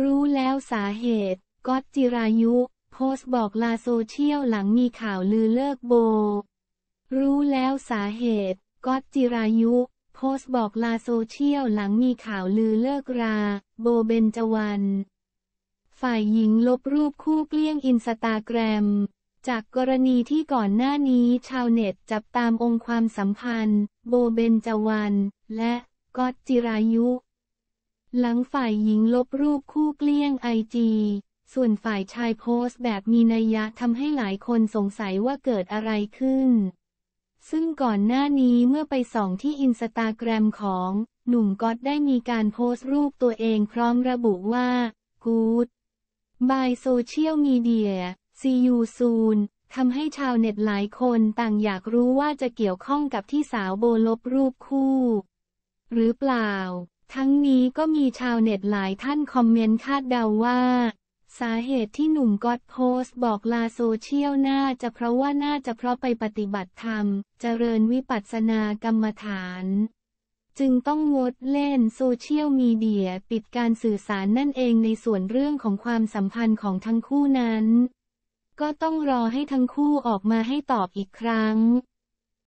รู้แล้วสาเหตุก็อตจิรายุ โพสต์บอกลาโซเชียลหลังมีข่าวลือเลิกโบ รู้แล้วสาเหตุก็อตจิรายุ โพสต์บอกลาโซเชียลหลังมีข่าวลือเลิกรา โบเบนจวัน ฝ่ายหญิงลบรูปคู่เกลี้ยงอินสตาแกรม จากกรณีที่ก่อนหน้านี้ชาวเน็ตจับตามองความสัมพันธ์ โบเบนจวัน และก็อตจิรายุหลังฝ่ายหญิงลบรูปคู่เกลี้ยงไอจีส่วนฝ่ายชายโพสต์แบบมีนัยยะทำให้หลายคนสงสัยว่าเกิดอะไรขึ้น ซึ่งก่อนหน้านี้เมื่อไปส่องที่อินสตาแกรมของ หนุ่มก๊อตได้มีการโพสต์รูปตัวเองพร้อมระบุว่า Good by Social Media See you soon ทำให้ชาวเน็ตหลายคนต่างอยากรู้ว่าจะเกี่ยวข้องกับที่สาวโบลบรูปคู่ หรือเปล่าทั้งนี้ก็มีชาวเน็ตหลายท่านคอมเมนต์คาดเดาว่า สาเหตุที่หนุ่มก๊อตโพสต์บอกลาโซเชียลน่าจะเพราะว่าน่าจะเพราะไปปฏิบัติธรรมเจริญวิปัสสนากรรมฐาน จึงต้องงดเล่นโซเชียลมีเดียปิดการสื่อสารนั่นเองในส่วนเรื่องของความสัมพันธ์ของทั้งคู่นั้น ก็ต้องรอให้ทั้งคู่ออกมาให้ตอบอีกครั้ง